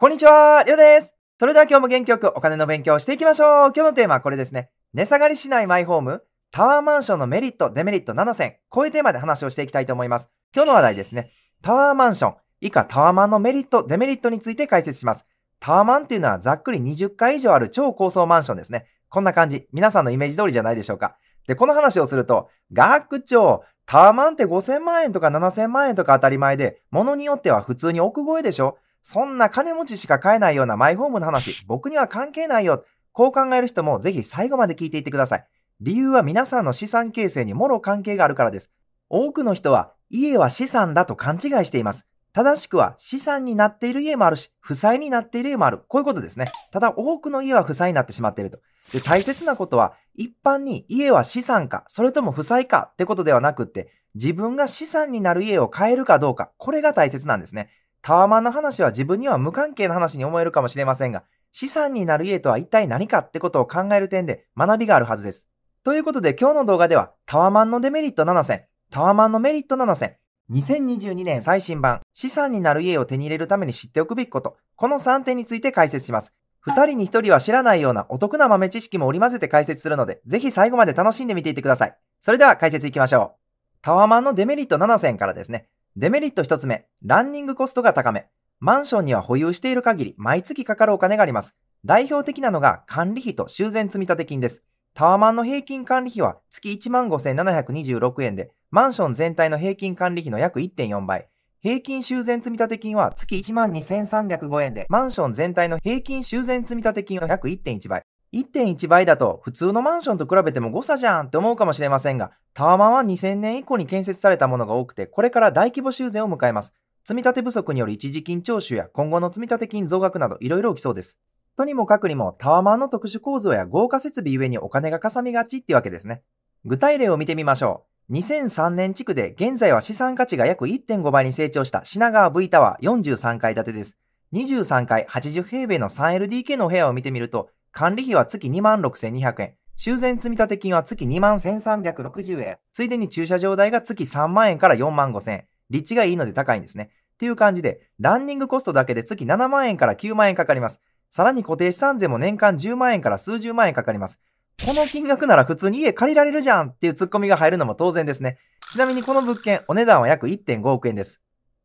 こんにちは、りょうです。それでは今日も元気よくお金の勉強をしていきましょう。今日のテーマはこれですね。値下がりしないマイホーム、タワーマンションのメリット、デメリット7選。こういうテーマで話をしていきたいと思います。今日の話題ですね。タワーマンション、以下タワマンのメリット、デメリットについて解説します。タワマンっていうのはざっくり20階以上ある超高層マンションですね。こんな感じ。皆さんのイメージ通りじゃないでしょうか。で、この話をすると、学長、タワマンって5000万円とか7000万円とか当たり前で、物によっては普通に億超えでしょそんな金持ちしか買えないようなマイホームの話、僕には関係ないよ。こう考える人もぜひ最後まで聞いていってください。理由は皆さんの資産形成にもろ関係があるからです。多くの人は家は資産だと勘違いしています。正しくは資産になっている家もあるし、負債になっている家もある。こういうことですね。ただ多くの家は負債になってしまっていると。で大切なことは、一般に家は資産か、それとも負債かってことではなくって、自分が資産になる家を買えるかどうか、これが大切なんですね。タワマンの話は自分には無関係の話に思えるかもしれませんが、資産になる家とは一体何かってことを考える点で学びがあるはずです。ということで今日の動画では、タワマンのデメリット7選、タワマンのメリット7選、2022年最新版、資産になる家を手に入れるために知っておくべきこと、この3点について解説します。2人に1人は知らないようなお得な豆知識も織り交ぜて解説するので、ぜひ最後まで楽しんでみていてください。それでは解説いきましょう。タワマンのデメリット7選からですね。デメリット1つ目、ランニングコストが高め。マンションには保有している限り毎月かかるお金があります。代表的なのが管理費と修繕積立金です。タワマンの平均管理費は月15,726円で、マンション全体の平均管理費の約1.4倍。平均修繕積立金は月12,305円で、マンション全体の平均修繕積立金の約1.1倍。1.1倍だと普通のマンションと比べても誤差じゃんって思うかもしれませんが、タワマンは2000年以降に建設されたものが多くて、これから大規模修繕を迎えます。積立不足による一時金徴収や今後の積立金増額などいろいろ起きそうです。とにもかくにもタワマンの特殊構造や豪華設備ゆえにお金がかさみがちってわけですね。具体例を見てみましょう。2003年地区で現在は資産価値が約1.5倍に成長した品川 V タワー43階建てです。23階80平米の 3LDK のお部屋を見てみると管理費は月26,200円。修繕積立金は月21,360円。ついでに駐車場代が月3万円から4万5千円。立地がいいので高いんですね。っていう感じで、ランニングコストだけで月7万円から9万円かかります。さらに固定資産税も年間10万円から数十万円かかります。この金額なら普通に家借りられるじゃんっていうツッコミが入るのも当然ですね。ちなみにこの物件、お値段は約1.5億円です。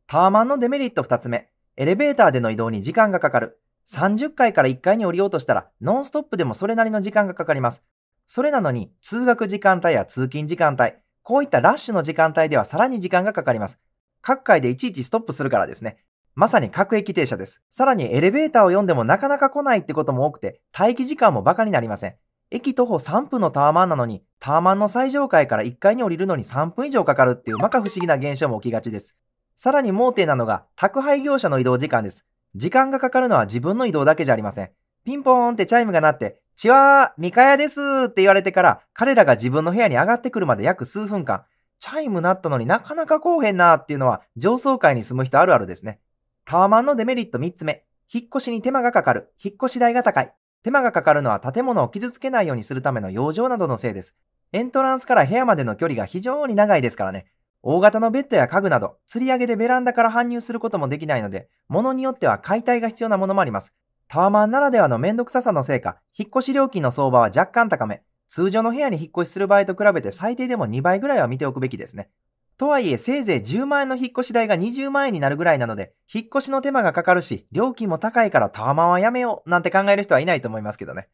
タワマンのデメリット2つ目。エレベーターでの移動に時間がかかる。30階から1階に降りようとしたら、ノンストップでもそれなりの時間がかかります。それなのに、通学時間帯や通勤時間帯、こういったラッシュの時間帯ではさらに時間がかかります。各階でいちいちストップするからですね。まさに各駅停車です。さらにエレベーターを読んでもなかなか来ないってことも多くて、待機時間もバカになりません。駅徒歩3分のタワマンなのに、タワマンの最上階から1階に降りるのに3分以上かかるっていうまか不思議な現象も起きがちです。さらに盲点なのが、宅配業者の移動時間です。時間がかかるのは自分の移動だけじゃありません。ピンポーンってチャイムが鳴って、ちワー、ミカヤですーって言われてから、彼らが自分の部屋に上がってくるまで約数分間、チャイム鳴ったのになかなか来おへんなーっていうのは、上層階に住む人あるあるですね。タワマンのデメリット3つ目。引っ越しに手間がかかる。引っ越し代が高い。手間がかかるのは建物を傷つけないようにするための養生などのせいです。エントランスから部屋までの距離が非常に長いですからね。大型のベッドや家具など、釣り上げでベランダから搬入することもできないので、物によっては解体が必要なものもあります。タワマンならではのめんどくささのせいか、引っ越し料金の相場は若干高め、通常の部屋に引っ越しする場合と比べて最低でも2倍ぐらいは見ておくべきですね。とはいえ、せいぜい10万円の引っ越し代が20万円になるぐらいなので、引っ越しの手間がかかるし、料金も高いからタワマンはやめようなんて考える人はいないと思いますけどね。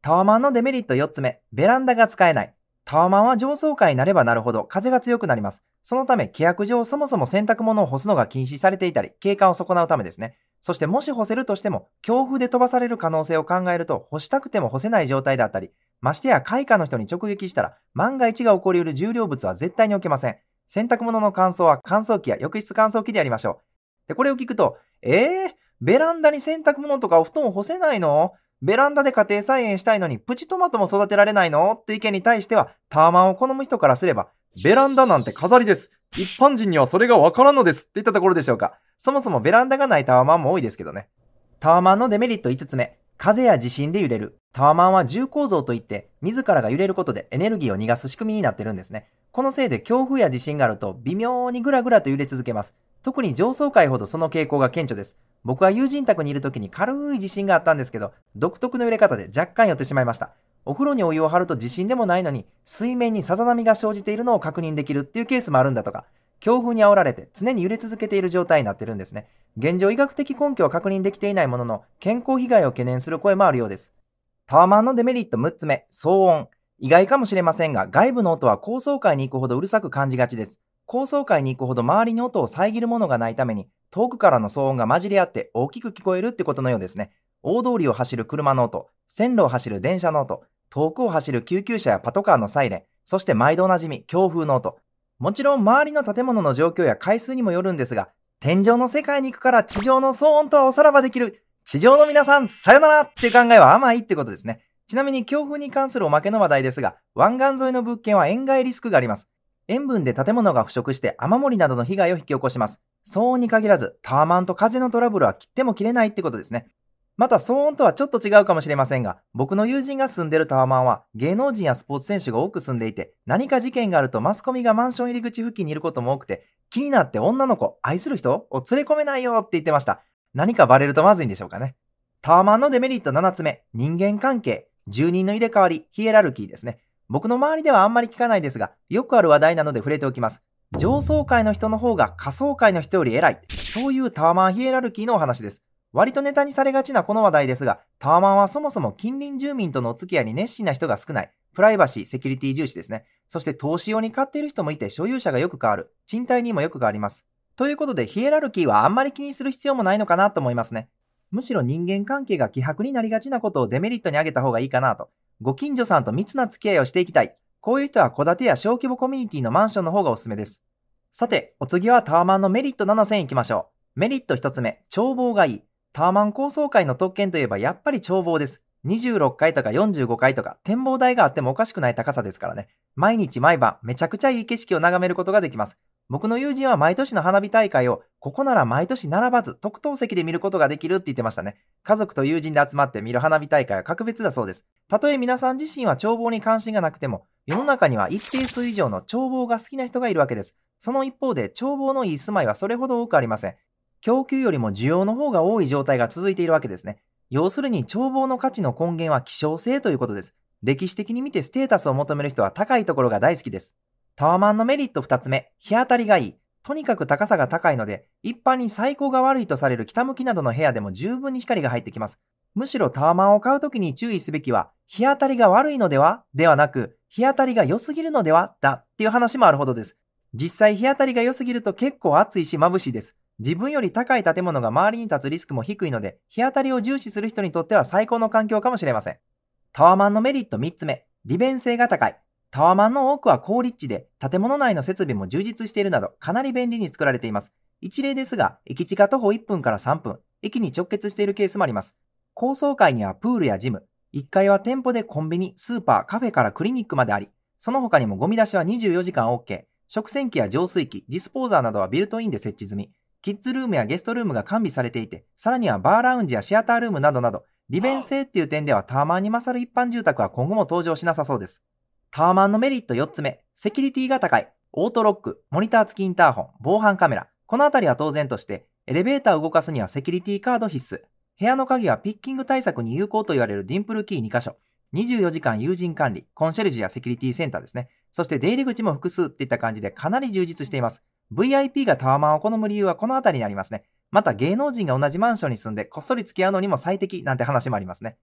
タワマンのデメリット4つ目、ベランダが使えない。タワマンは上層階になればなるほど風が強くなります。そのため、契約上そもそも洗濯物を干すのが禁止されていたり、景観を損なうためですね。そしてもし干せるとしても、強風で飛ばされる可能性を考えると、干したくても干せない状態だったり、ましてや開花の人に直撃したら、万が一が起こり得る重量物は絶対に置けません。洗濯物の乾燥は乾燥機や浴室乾燥機でやりましょう。で、これを聞くと、えー、ベランダに洗濯物とかお布団を干せないのベランダで家庭菜園したいのにプチトマトも育てられないのって意見に対しては、タワマンを好む人からすれば、ベランダなんて飾りです。一般人にはそれがわからんのですって言ったところでしょうか。そもそもベランダがないタワマンも多いですけどね。タワマンのデメリット5つ目。風や地震で揺れる。タワマンは重構造といって、自らが揺れることでエネルギーを逃がす仕組みになってるんですね。このせいで強風や地震があると微妙にぐらぐらと揺れ続けます。特に上層階ほどその傾向が顕著です。僕は友人宅にいる時に軽い地震があったんですけど、独特の揺れ方で若干寄ってしまいました。お風呂にお湯を張ると地震でもないのに、水面にさざ波が生じているのを確認できるっていうケースもあるんだとか、強風に煽られて常に揺れ続けている状態になってるんですね。現状医学的根拠は確認できていないものの、健康被害を懸念する声もあるようです。タワマンのデメリット6つ目、騒音。意外かもしれませんが、外部の音は高層階に行くほどうるさく感じがちです。高層階に行くほど周りの音を遮るものがないために、遠くからの騒音が混じり合って大きく聞こえるってことのようですね。大通りを走る車の音、線路を走る電車の音、遠くを走る救急車やパトカーのサイレン、そして毎度おなじみ、強風の音。もちろん周りの建物の状況や回数にもよるんですが、天井の世界に行くから地上の騒音とはおさらばできる地上の皆さん、さよならっていう考えは甘いってことですね。ちなみに強風に関するおまけの話題ですが、湾岸沿いの物件は塩害リスクがあります。塩分で建物が腐食して雨漏りなどの被害を引き起こします。騒音に限らず、タワマンと風のトラブルは切っても切れないってことですね。また騒音とはちょっと違うかもしれませんが、僕の友人が住んでるタワマンは芸能人やスポーツ選手が多く住んでいて、何か事件があるとマスコミがマンション入り口付近にいることも多くて、気になって女の子、愛する人を連れ込めないよって言ってました。何かバレるとまずいんでしょうかね。タワマンのデメリット7つ目、人間関係、住人の入れ替わり、ヒエラルキーですね。僕の周りではあんまり聞かないですが、よくある話題なので触れておきます。上層階の人の方が下層階の人より偉い。そういうタワマンヒエラルキーのお話です。割とネタにされがちなこの話題ですが、タワマンはそもそも近隣住民とのお付き合いに熱心な人が少ない。プライバシー、セキュリティ重視ですね。そして投資用に買っている人もいて所有者がよく変わる。賃貸にもよく変わります。ということで、ヒエラルキーはあんまり気にする必要もないのかなと思いますね。むしろ人間関係が希薄になりがちなことをデメリットに挙げた方がいいかなと。ご近所さんと密な付き合いをしていきたい。こういう人は戸建てや小規模コミュニティのマンションの方がおすすめです。さて、お次はタワマンのメリット7 0 0 0いきましょう。メリット1つ目、眺望がいい。タワマン高層階の特権といえばやっぱり眺望です。26階とか45階とか展望台があってもおかしくない高さですからね。毎日毎晩めちゃくちゃいい景色を眺めることができます。僕の友人は毎年の花火大会を、ここなら毎年並ばず、特等席で見ることができるって言ってましたね。家族と友人で集まって見る花火大会は格別だそうです。たとえ皆さん自身は眺望に関心がなくても、世の中には一定数以上の眺望が好きな人がいるわけです。その一方で、眺望のいい住まいはそれほど多くありません。供給よりも需要の方が多い状態が続いているわけですね。要するに、眺望の価値の根源は希少性ということです。歴史的に見てステータスを求める人は高いところが大好きです。タワマンのメリット2つ目、日当たりがいい。とにかく高さが高いので、一般に最高が悪いとされる北向きなどの部屋でも十分に光が入ってきます。むしろタワマンを買うときに注意すべきは、日当たりが悪いのではではなく、日当たりが良すぎるのではだっていう話もあるほどです。実際日当たりが良すぎると結構暑いし眩しいです。自分より高い建物が周りに立つリスクも低いので、日当たりを重視する人にとっては最高の環境かもしれません。タワマンのメリット3つ目、利便性が高い。タワマンの多くは高立地で、建物内の設備も充実しているなど、かなり便利に作られています。一例ですが、駅地下徒歩1分から3分、駅に直結しているケースもあります。高層階にはプールやジム、1階は店舗でコンビニ、スーパー、カフェからクリニックまであり、その他にもゴミ出しは24時間 OK、食洗機や浄水器、ディスポーザーなどはビルトインで設置済み、キッズルームやゲストルームが完備されていて、さらにはバーラウンジやシアタールームなどなど、利便性っていう点ではタワマンに勝る一般住宅は今後も登場しなさそうです。タワマンのメリット4つ目、セキュリティが高い。オートロック、モニター付きインターホン、防犯カメラ。このあたりは当然として、エレベーターを動かすにはセキュリティカード必須。部屋の鍵はピッキング対策に有効と言われるディンプルキー2箇所。24時間友人管理、コンシェルジュやセキュリティセンターですね。そして出入り口も複数っていった感じでかなり充実しています。VIP がタワマンを好む理由はこのあたりにありますね。また芸能人が同じマンションに住んでこっそり付き合うのにも最適なんて話もありますね。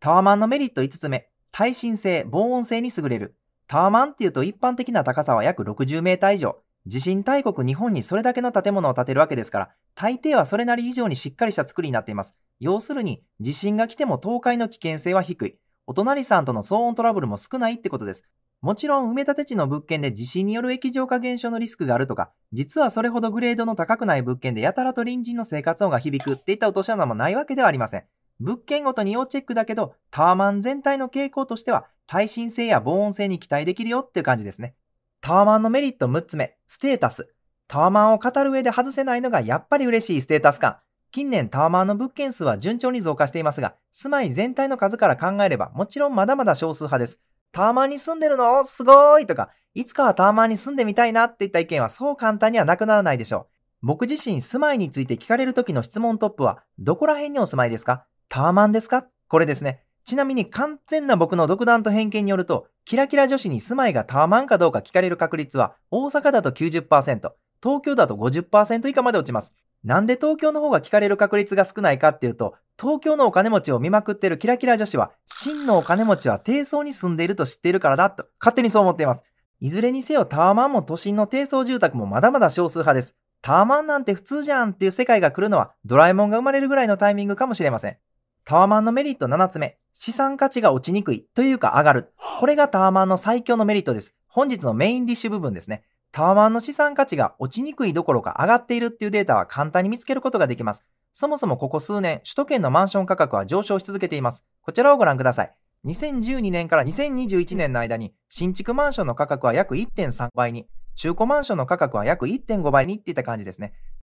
タワマンのメリット5つ目、耐震性、防音性に優れる。タワマンっていうと一般的な高さは約60メーター以上。地震大国日本にそれだけの建物を建てるわけですから、大抵はそれなり以上にしっかりした作りになっています。要するに、地震が来ても倒壊の危険性は低い。お隣さんとの騒音トラブルも少ないってことです。もちろん埋め立て地の物件で地震による液状化現象のリスクがあるとか、実はそれほどグレードの高くない物件でやたらと隣人の生活音が響くっていった落とし穴もないわけではありません。物件ごとに要チェックだけど、タワマン全体の傾向としては、耐震性や防音性に期待できるよっていう感じですね。タワマンのメリット6つ目、ステータス。タワマンを語る上で外せないのがやっぱり嬉しいステータス感。近年タワマンの物件数は順調に増加していますが、住まい全体の数から考えればもちろんまだまだ少数派です。タワマンに住んでるのすごーいとか、いつかはタワマンに住んでみたいなっていった意見はそう簡単にはなくならないでしょう。僕自身住まいについて聞かれる時の質問トップは、どこら辺にお住まいですかタワマンですかこれですね。ちなみに完全な僕の独断と偏見によると、キラキラ女子に住まいがタワマンかどうか聞かれる確率は、大阪だと90%、東京だと50%以下まで落ちます。なんで東京の方が聞かれる確率が少ないかっていうと、東京のお金持ちを見まくってるキラキラ女子は、真のお金持ちは低層に住んでいると知っているからだと、勝手にそう思っています。いずれにせよタワマンも都心の低層住宅もまだまだ少数派です。タワマンなんて普通じゃんっていう世界が来るのは、ドラえもんが生まれるぐらいのタイミングかもしれません。タワマンのメリット7つ目、資産価値が落ちにくいというか上がる。これがタワマンの最強のメリットです。本日のメインディッシュ部分ですね。タワマンの資産価値が落ちにくいどころか上がっているっていうデータは簡単に見つけることができます。そもそもここ数年、首都圏のマンション価格は上昇し続けています。こちらをご覧ください。2012年から2021年の間に、新築マンションの価格は約1.3倍に、中古マンションの価格は約1.5倍にっていった感じですね。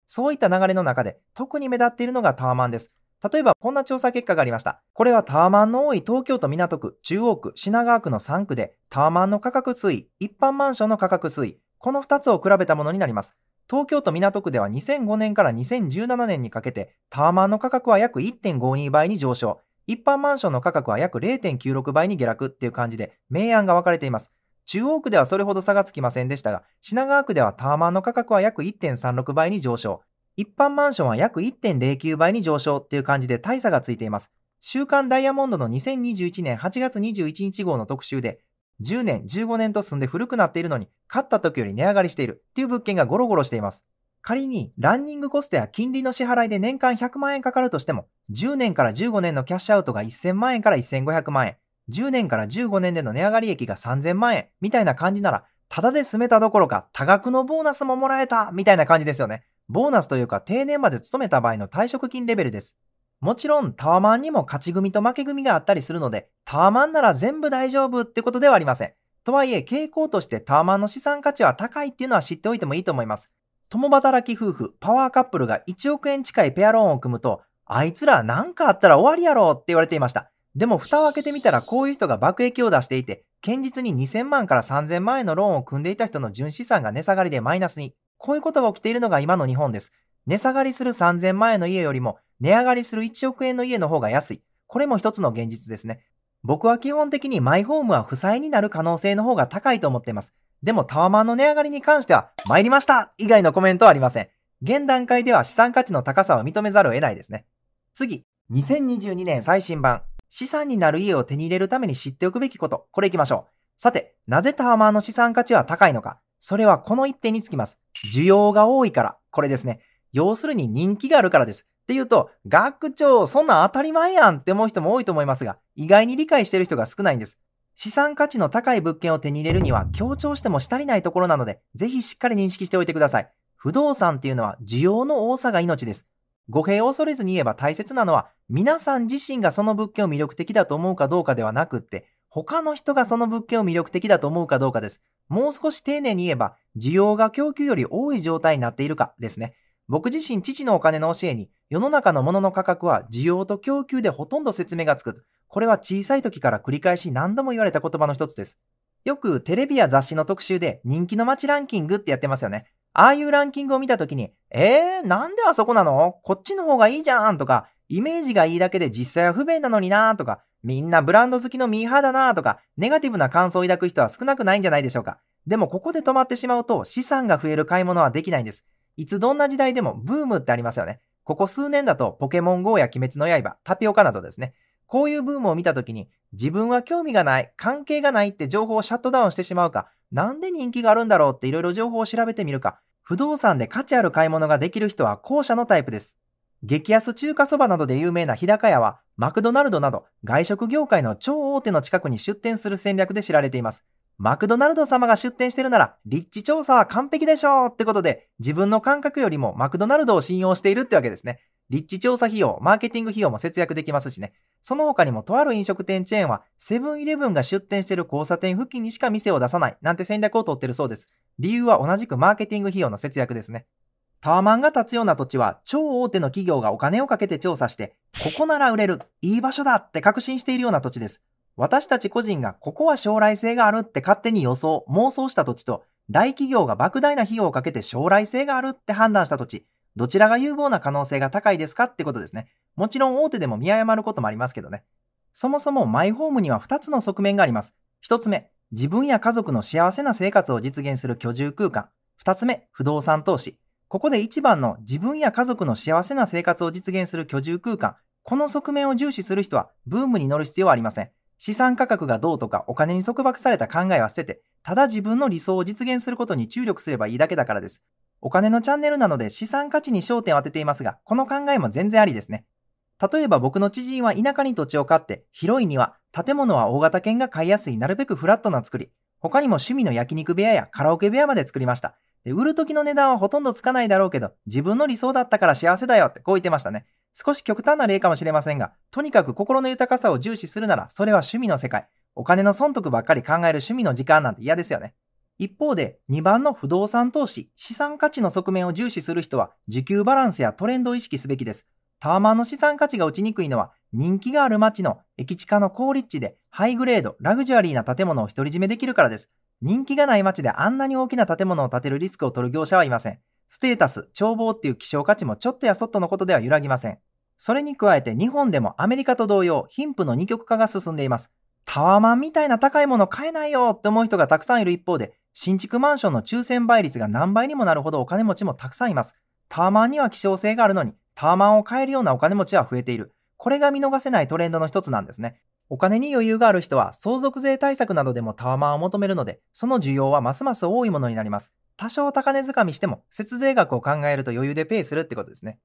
そういった流れの中で、特に目立っているのがタワマンです。例えばこんな調査結果がありました。これはタワマンの多い東京都港区、中央区、品川区の3区で、タワマンの価格推移、一般マンションの価格推移、この2つを比べたものになります。東京都港区では2005年から2017年にかけて、タワマンの価格は約1.52倍に上昇、一般マンションの価格は約0.96倍に下落っていう感じで、明暗が分かれています。中央区ではそれほど差がつきませんでしたが、品川区ではタワマンの価格は約1.36倍に上昇、一般マンションは約1.09倍に上昇っていう感じで大差がついています。週刊ダイヤモンドの2021年8月21日号の特集で、10年、15年と住んで古くなっているのに、買った時より値上がりしているっていう物件がゴロゴロしています。仮にランニングコストや金利の支払いで年間100万円かかるとしても、10年から15年のキャッシュアウトが1000万円から1500万円、10年から15年での値上がり益が3000万円みたいな感じなら、ただで住めたどころか多額のボーナスももらえたみたいな感じですよね。ボーナスというか定年まで勤めた場合の退職金レベルです。もちろんタワマンにも勝ち組と負け組があったりするので、タワマンなら全部大丈夫ってことではありません。とはいえ、傾向としてタワマンの資産価値は高いっていうのは知っておいてもいいと思います。共働き夫婦、パワーカップルが1億円近いペアローンを組むと、あいつら何かあったら終わりやろって言われていました。でも蓋を開けてみたらこういう人が爆益を出していて、堅実に2000万から3000万円のローンを組んでいた人の純資産が値下がりでマイナスに。こういうことが起きているのが今の日本です。値下がりする3000万円の家よりも、値上がりする1億円の家の方が安い。これも一つの現実ですね。僕は基本的にマイホームは負債になる可能性の方が高いと思っています。でもタワマンの値上がりに関しては、参りました以外のコメントはありません。現段階では資産価値の高さを認めざるを得ないですね。次、2022年最新版。資産になる家を手に入れるために知っておくべきこと。これ行きましょう。さて、なぜタワマンの資産価値は高いのか。それはこの一点につきます。需要が多いから。これですね。要するに人気があるからです。っていうと、学長、そんな当たり前やんって思う人も多いと思いますが、意外に理解してる人が少ないんです。資産価値の高い物件を手に入れるには強調してもしたりないところなので、ぜひしっかり認識しておいてください。不動産っていうのは需要の多さが命です。語弊を恐れずに言えば大切なのは、皆さん自身がその物件を魅力的だと思うかどうかではなくって、他の人がその物件を魅力的だと思うかどうかです。もう少し丁寧に言えば、需要が供給より多い状態になっているかですね。僕自身、父のお金の教えに、世の中のものの価格は需要と供給でほとんど説明がつく。これは小さい時から繰り返し何度も言われた言葉の一つです。よくテレビや雑誌の特集で人気の街ランキングってやってますよね。ああいうランキングを見た時に、えー、なんであそこなのこっちの方がいいじゃんとか、イメージがいいだけで実際は不便なのになーとか、みんなブランド好きのミーハーだなとか、ネガティブな感想を抱く人は少なくないんじゃないでしょうか。でもここで止まってしまうと資産が増える買い物はできないんです。いつどんな時代でもブームってありますよね。ここ数年だとポケモン GO や鬼滅の刃、タピオカなどですね。こういうブームを見た時に自分は興味がない、関係がないって情報をシャットダウンしてしまうか、なんで人気があるんだろうっていろいろ情報を調べてみるか、不動産で価値ある買い物ができる人は後者のタイプです。激安中華そばなどで有名な日高屋は、マクドナルドなど外食業界の超大手の近くに出店する戦略で知られています。マクドナルド様が出店してるなら、立地調査は完璧でしょうってことで、自分の感覚よりもマクドナルドを信用しているってわけですね。立地調査費用、マーケティング費用も節約できますしね。その他にもとある飲食店チェーンは、セブンイレブンが出店している交差点付近にしか店を出さないなんて戦略をとってるそうです。理由は同じくマーケティング費用の節約ですね。タワマンが建つような土地は超大手の企業がお金をかけて調査して、ここなら売れる、いい場所だって確信しているような土地です。私たち個人がここは将来性があるって勝手に予想、妄想した土地と、大企業が莫大な費用をかけて将来性があるって判断した土地、どちらが有望な可能性が高いですかってことですね。もちろん大手でも見誤ることもありますけどね。そもそもマイホームには2つの側面があります。1つ目、自分や家族の幸せな生活を実現する居住空間。2つ目、不動産投資。ここで一番の自分や家族の幸せな生活を実現する居住空間、この側面を重視する人はブームに乗る必要はありません。資産価格がどうとかお金に束縛された考えは捨てて、ただ自分の理想を実現することに注力すればいいだけだからです。お金のチャンネルなので資産価値に焦点を当てていますが、この考えも全然ありですね。例えば僕の知人は田舎に土地を買って、広い庭、建物は大型犬が買いやすいなるべくフラットな作り、他にも趣味の焼肉部屋やカラオケ部屋まで作りました。で、売る時の値段はほとんどつかないだろうけど、自分の理想だったから幸せだよってこう言ってましたね。少し極端な例かもしれませんが、とにかく心の豊かさを重視するなら、それは趣味の世界。お金の損得ばっかり考える趣味の時間なんて嫌ですよね。一方で、2番の不動産投資、資産価値の側面を重視する人は、需給バランスやトレンドを意識すべきです。タワマンの資産価値が落ちにくいのは人気がある街の駅地下の高立地でハイグレード、ラグジュアリーな建物を独り占めできるからです。人気がない街であんなに大きな建物を建てるリスクを取る業者はいません。ステータス、眺望っていう希少価値もちょっとやそっとのことでは揺らぎません。それに加えて日本でもアメリカと同様、貧富の二極化が進んでいます。タワマンみたいな高いもの買えないよって思う人がたくさんいる一方で、新築マンションの抽選倍率が何倍にもなるほどお金持ちもたくさんいます。タワマンには希少性があるのに、タワマンを買えるようなお金持ちは増えている。これが見逃せないトレンドの一つなんですね。お金に余裕がある人は相続税対策などでもタワマンを求めるので、その需要はますます多いものになります。多少高値掴みしても節税額を考えると余裕でペイするってことですね。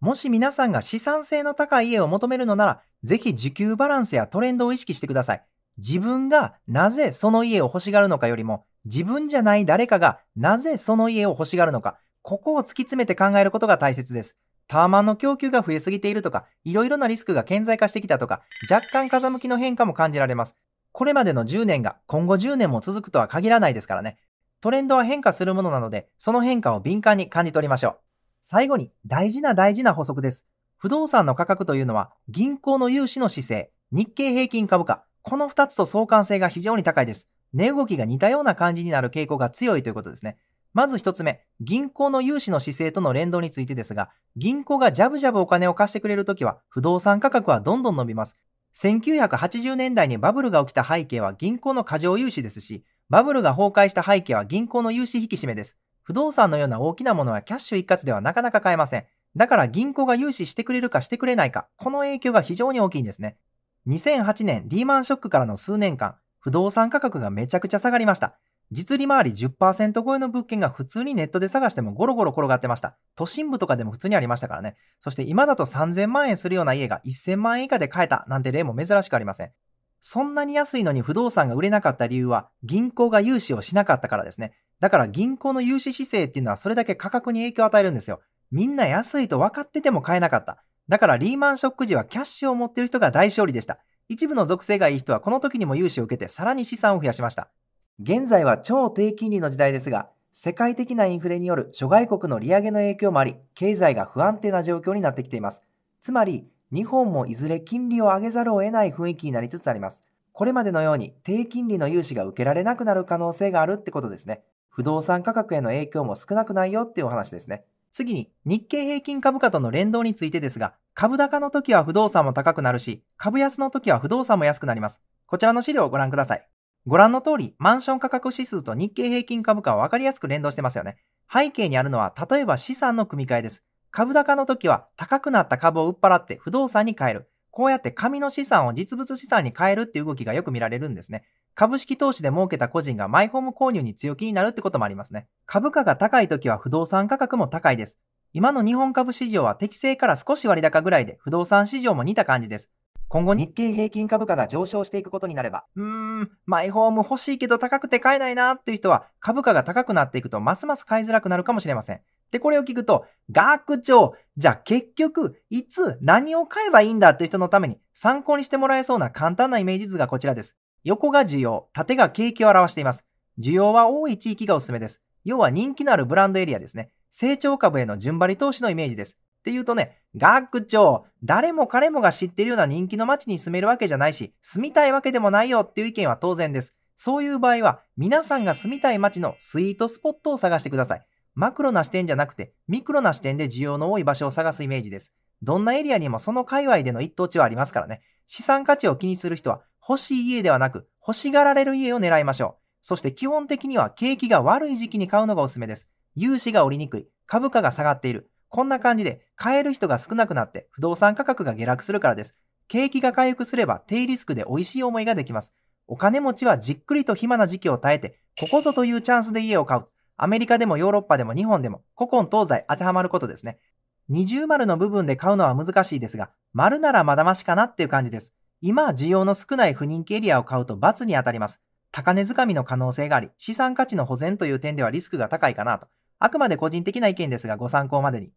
もし皆さんが資産性の高い家を求めるのなら、ぜひ需給バランスやトレンドを意識してください。自分がなぜその家を欲しがるのかよりも、自分じゃない誰かがなぜその家を欲しがるのか、ここを突き詰めて考えることが大切です。タワマンの供給が増えすぎているとか、いろいろなリスクが顕在化してきたとか、若干風向きの変化も感じられます。これまでの10年が今後10年も続くとは限らないですからね。トレンドは変化するものなので、その変化を敏感に感じ取りましょう。最後に大事な大事な補足です。不動産の価格というのは銀行の融資の姿勢、日経平均株価、この2つと相関性が非常に高いです。値動きが似たような感じになる傾向が強いということですね。まず一つ目、銀行の融資の姿勢との連動についてですが、銀行がジャブジャブお金を貸してくれるときは、不動産価格はどんどん伸びます。1980年代にバブルが起きた背景は銀行の過剰融資ですし、バブルが崩壊した背景は銀行の融資引き締めです。不動産のような大きなものはキャッシュ一括ではなかなか買えません。だから銀行が融資してくれるかしてくれないか、この影響が非常に大きいんですね。2008年リーマンショックからの数年間、不動産価格がめちゃくちゃ下がりました。実利回り10%超えの物件が普通にネットで探してもゴロゴロ転がってました。都心部とかでも普通にありましたからね。そして今だと3000万円するような家が1000万円以下で買えたなんて例も珍しくありません。そんなに安いのに不動産が売れなかった理由は銀行が融資をしなかったからですね。だから銀行の融資姿勢っていうのはそれだけ価格に影響を与えるんですよ。みんな安いと分かってても買えなかった。だからリーマンショック時はキャッシュを持ってる人が大勝利でした。一部の属性がいい人はこの時にも融資を受けてさらに資産を増やしました。現在は超低金利の時代ですが、世界的なインフレによる諸外国の利上げの影響もあり、経済が不安定な状況になってきています。つまり、日本もいずれ金利を上げざるを得ない雰囲気になりつつあります。これまでのように低金利の融資が受けられなくなる可能性があるってことですね。不動産価格への影響も少なくないよっていうお話ですね。次に日経平均株価との連動についてですが、株高の時は不動産も高くなるし、株安の時は不動産も安くなります。こちらの資料をご覧ください。ご覧の通り、マンション価格指数と日経平均株価は分かりやすく連動してますよね。背景にあるのは、例えば資産の組み換えです。株高の時は高くなった株を売っ払って不動産に変える。こうやって紙の資産を実物資産に変えるっていう動きがよく見られるんですね。株式投資で儲けた個人がマイホーム購入に強気になるってこともありますね。株価が高い時は不動産価格も高いです。今の日本株市場は適正から少し割高ぐらいで不動産市場も似た感じです。今後日経平均株価が上昇していくことになれば、うーん、マイホーム欲しいけど高くて買えないなっていう人は、株価が高くなっていくとますます買いづらくなるかもしれません。で、これを聞くと、学長、じゃあ結局、いつ何を買えばいいんだっていう人のために参考にしてもらえそうな簡単なイメージ図がこちらです。横が需要、縦が景気を表しています。需要は多い地域がおすすめです。要は人気のあるブランドエリアですね。成長株への順張り投資のイメージです。っていうとね、学長、誰も彼もが知ってるような人気の街に住めるわけじゃないし、住みたいわけでもないよっていう意見は当然です。そういう場合は、皆さんが住みたい街のスイートスポットを探してください。マクロな視点じゃなくて、ミクロな視点で需要の多い場所を探すイメージです。どんなエリアにもその界隈での一等地はありますからね。資産価値を気にする人は、欲しい家ではなく、欲しがられる家を狙いましょう。そして基本的には景気が悪い時期に買うのがおすすめです。融資が下りにくい、株価が下がっている、こんな感じで買える人が少なくなって不動産価格が下落するからです。景気が回復すれば低リスクで美味しい思いができます。お金持ちはじっくりと暇な時期を耐えて、ここぞというチャンスで家を買う。アメリカでもヨーロッパでも日本でも古今東西当てはまることですね。二重丸の部分で買うのは難しいですが、丸ならまだましかなっていう感じです。今、需要の少ない不人気エリアを買うと罰に当たります。高値掴みの可能性があり、資産価値の保全という点ではリスクが高いかなと。あくまで個人的な意見ですがご参考までに。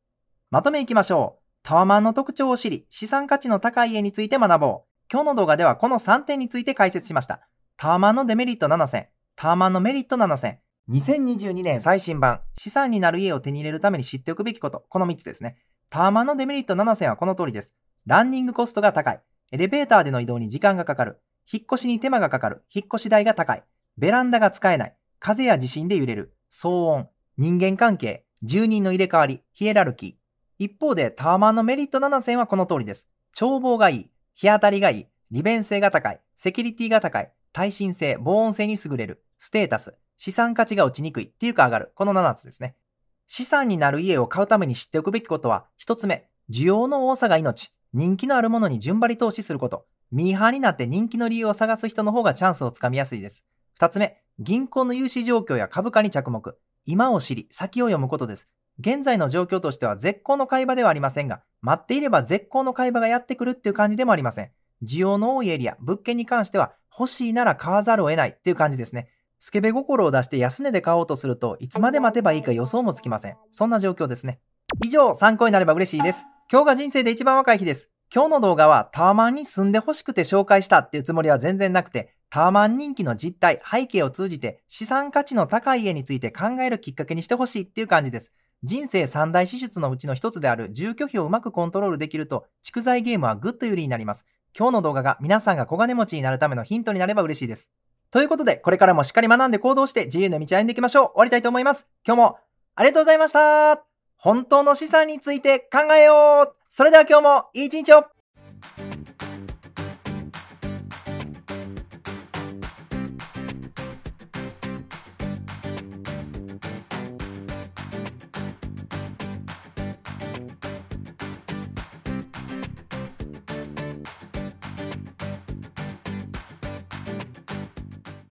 まとめいきましょう。タワマンの特徴を知り、資産価値の高い家について学ぼう。今日の動画ではこの3点について解説しました。タワマンのデメリット7選、タワマンのメリット7選、2022年最新版、資産になる家を手に入れるために知っておくべきこと、この3つですね。タワマンのデメリット7選はこの通りです。ランニングコストが高い。エレベーターでの移動に時間がかかる。引っ越しに手間がかかる。引っ越し代が高い。ベランダが使えない。風や地震で揺れる。騒音。人間関係。住人の入れ替わり。ヒエラルキー。一方で、タワマンのメリット7選はこの通りです。眺望がいい、日当たりがいい、利便性が高い、セキュリティが高い、耐震性、防音性に優れる、ステータス、資産価値が落ちにくいっていうか上がる。この7つですね。資産になる家を買うために知っておくべきことは、1つ目、需要の多さが命、人気のあるものに順張り投資すること。ミーハーになって人気の理由を探す人の方がチャンスをつかみやすいです。2つ目、銀行の融資状況や株価に着目。今を知り、先を読むことです。現在の状況としては絶好の買い場ではありませんが、待っていれば絶好の買い場がやってくるっていう感じでもありません。需要の多いエリア、物件に関しては欲しいなら買わざるを得ないっていう感じですね。スケベ心を出して安値で買おうとするといつまで待てばいいか予想もつきません。そんな状況ですね。以上、参考になれば嬉しいです。今日が人生で一番若い日です。今日の動画はタワマンに住んで欲しくて紹介したっていうつもりは全然なくて、タワマン人気の実態、背景を通じて資産価値の高い家について考えるきっかけにしてほしいっていう感じです。人生三大支出のうちの一つである住居費をうまくコントロールできると、蓄財ゲームはグッと有利になります。今日の動画が皆さんが小金持ちになるためのヒントになれば嬉しいです。ということで、これからもしっかり学んで行動して自由な道歩んでいきましょう。終わりたいと思います。今日もありがとうございました本当の資産について考えようそれでは今日もいい一日を